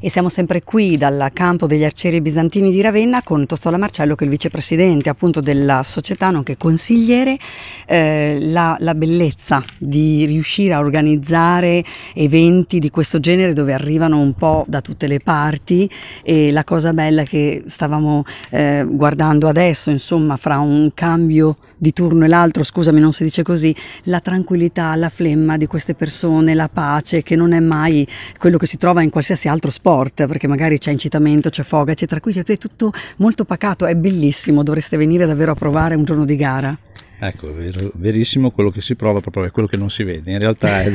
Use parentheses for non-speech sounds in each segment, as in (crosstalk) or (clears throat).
E siamo sempre qui dal campo degli arcieri bizantini di Ravenna con Tostola Marcello che è il vicepresidente appunto della società, nonché consigliere. Eh, la, la, bellezza di riuscire a organizzare eventi di questo genere dove arrivano un po' da tutte le parti e la cosa bella che stavamo eh, guardando adesso, insomma, fra un cambio di turno e l'altro, scusami non si dice così, la tranquillità, la flemma di queste persone, la pace che non è mai quello che si trova in qualsiasi altro sport sport, perché magari c'è incitamento, c'è foga, eccetera, quindi è tutto molto pacato, è bellissimo, dovreste venire davvero a provare un giorno di gara. Ecco, ver- verissimo, quello che si prova proprio è quello che non si vede, in realtà è,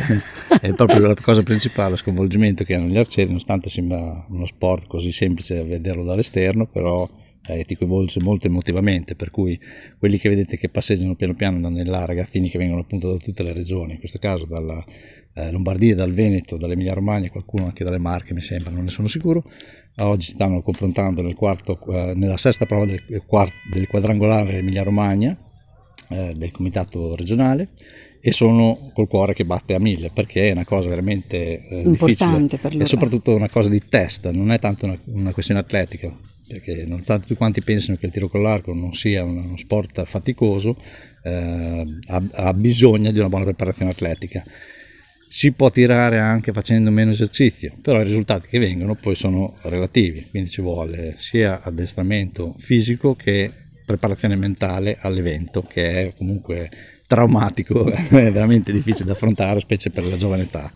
è proprio la cosa principale, lo sconvolgimento che hanno gli arcieri, nonostante sembra uno sport così semplice da vederlo dall'esterno, però eh, e ti coinvolge molto emotivamente, per cui quelli che vedete che passeggiano piano piano andando là, ragazzini che vengono appunto da tutte le regioni, in questo caso dalla eh, Lombardia, dal Veneto, dall'Emilia Romagna, qualcuno anche dalle Marche mi sembra, non ne sono sicuro, eh, oggi stanno confrontando nel quarto, eh, nella sesta prova del, del quadrangolare Emilia Romagna, eh, del comitato regionale, e sono col cuore che batte a mille perché è una cosa veramente eh, importante per loro. E soprattutto una cosa di testa, non è tanto una, una questione atletica, perché non tanto tutti quanti pensano che il tiro con l'arco non sia uno sport faticoso, eh, ha, ha bisogno di una buona preparazione atletica. Si può tirare anche facendo meno esercizio, però i risultati che vengono poi sono relativi, quindi ci vuole sia addestramento fisico che preparazione mentale all'evento, che è comunque traumatico, (laughs) è veramente difficile da affrontare, specie per la giovane età.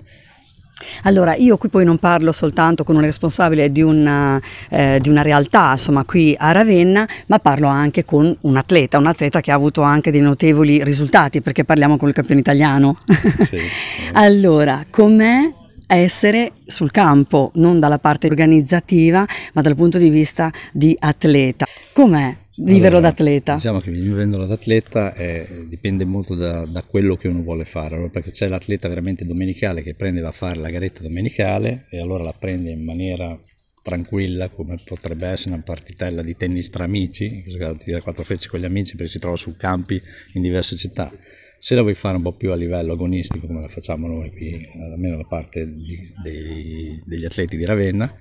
Allora, io qui poi non parlo soltanto con un responsabile di una, eh, di una, realtà, insomma, qui a Ravenna, ma parlo anche con un atleta, un atleta che ha avuto anche dei notevoli risultati, perché parliamo con il campione italiano. Sì. (laughs) allora, com'è essere sul campo, non dalla parte organizzativa, ma dal punto di vista di atleta? Com'è Viverlo allora, eh, da atleta. Diciamo che vivendolo da atleta eh, dipende molto da, da, quello che uno vuole fare, allora, perché c'è l'atleta veramente domenicale che prende da fare la garetta domenicale e allora la prende in maniera tranquilla come potrebbe essere una partitella di tennis tra amici, ti tira quattro frecce con gli amici perché si trova su campi in diverse città. Se la vuoi fare un po' più a livello agonistico come la facciamo noi qui, almeno da parte di, dei, degli atleti di Ravenna,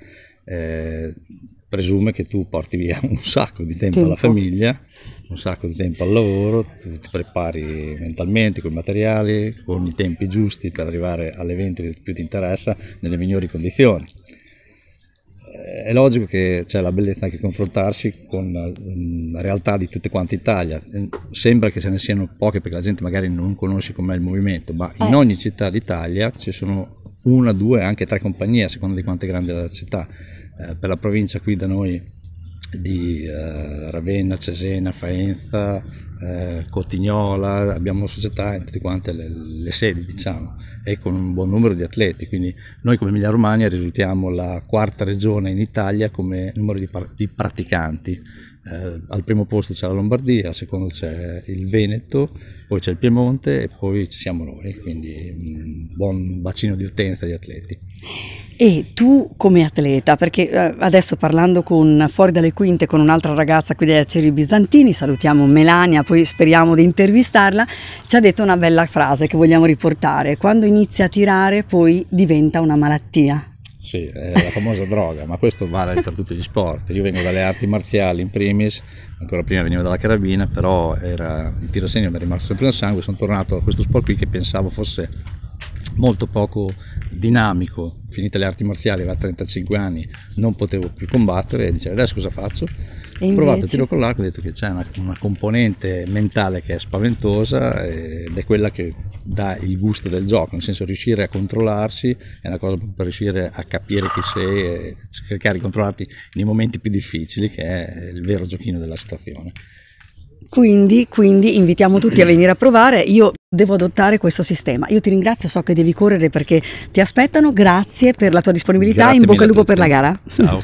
eh, presume che tu porti via un sacco di tempo, tempo, alla famiglia, un sacco di tempo al lavoro, tu ti prepari mentalmente con i materiali, con i tempi giusti per arrivare all'evento che più ti interessa nelle migliori condizioni. Eh, è logico che c'è la bellezza anche confrontarsi con mm, la realtà di tutte quante Italia. Eh, sembra che ce ne siano poche perché la gente magari non conosce com'è il movimento, ma in eh. ogni città d'Italia ci sono una, due, anche tre compagnie a seconda di quanto è grande la città eh, per la provincia qui da noi di eh, Ravenna, Cesena, Faenza, eh, Cotignola, abbiamo società in tutte quante le, le, sedi diciamo e con un buon numero di atleti, quindi noi come Emilia Romagna risultiamo la quarta regione in Italia come numero di, di praticanti eh, al primo posto c'è la Lombardia, al secondo c'è il Veneto, poi c'è il Piemonte e poi ci siamo noi, quindi un mm, buon bacino di utenza di atleti. E tu come atleta, perché eh, adesso parlando con Fuori dalle Quinte con un'altra ragazza qui degli Aceri Bizantini, salutiamo Melania, poi speriamo di intervistarla, ci ha detto una bella frase che vogliamo riportare, quando inizia a tirare poi diventa una malattia. Sì, è la famosa (laughs) droga, ma questo vale per tutti gli sport. Io vengo dalle arti marziali in primis, ancora prima venivo dalla carabina, però era, il tiro segno mi è rimasto sempre nel sangue, sono tornato a questo sport qui che pensavo fosse molto poco dinamico, finite le arti marziali, aveva 35 anni, non potevo più combattere e dicevo adesso cosa faccio? E Ho provato il tiro con l'arco e ho detto che c'è una, una, componente mentale che è spaventosa eh, ed è quella che dà il gusto del gioco, nel senso riuscire a controllarsi è una cosa per riuscire a capire chi sei e cercare di controllarti nei momenti più difficili che è il vero giochino della situazione. Quindi, quindi, invitiamo tutti a (clears throat) venire a provare. Io devo adottare questo sistema. Io ti ringrazio, so che devi correre perché ti aspettano. Grazie per la tua disponibilità. Grazie In bocca al lupo per la gara. Ciao.